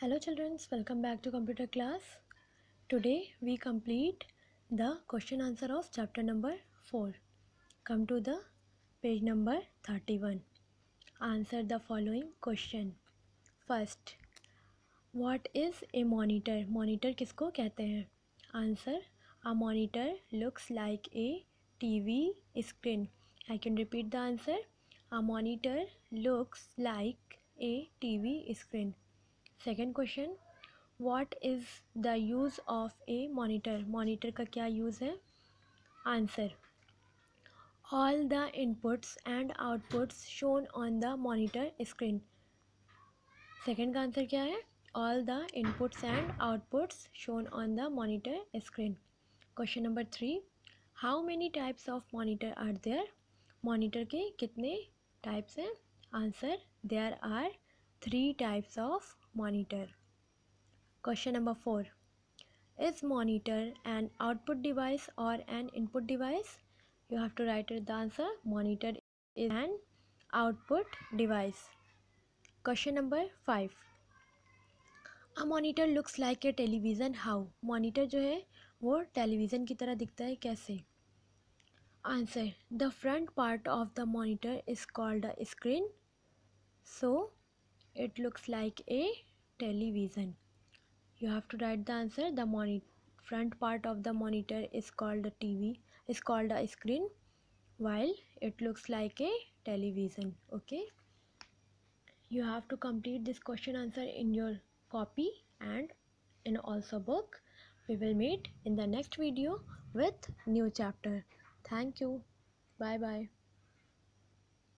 Hello children, welcome back to computer class. Today we complete the question answer of chapter number 4. Come to the page number 31. Answer the following question. First, what is a monitor? Monitor किसको कहते हैं Answer, a monitor looks like a TV screen. I can repeat the answer. A monitor looks like a TV screen. Second question what is the use of a monitor monitor का क्या use है answer all the inputs and outputs shown on the monitor screen second का answer क्या है all the inputs and outputs shown on the monitor screen question number three how many types of monitor are there monitor के कितने types हैं answer there are three types of monitor. Question number 4. Is monitor an output device or an input device? You have to write the answer. Monitor is an output device. Question number 5. A monitor looks like a television how monitor जो है वो television की तरह दिखता है कैसे answer the front part of the monitor is called a screen so it looks like a television you have to write the answer the monitor front part of the monitor is called a tv is called a screen while it looks like a television okay you have to complete this question answer in your copy and in also book we will meet in the next video with new chapter thank you bye bye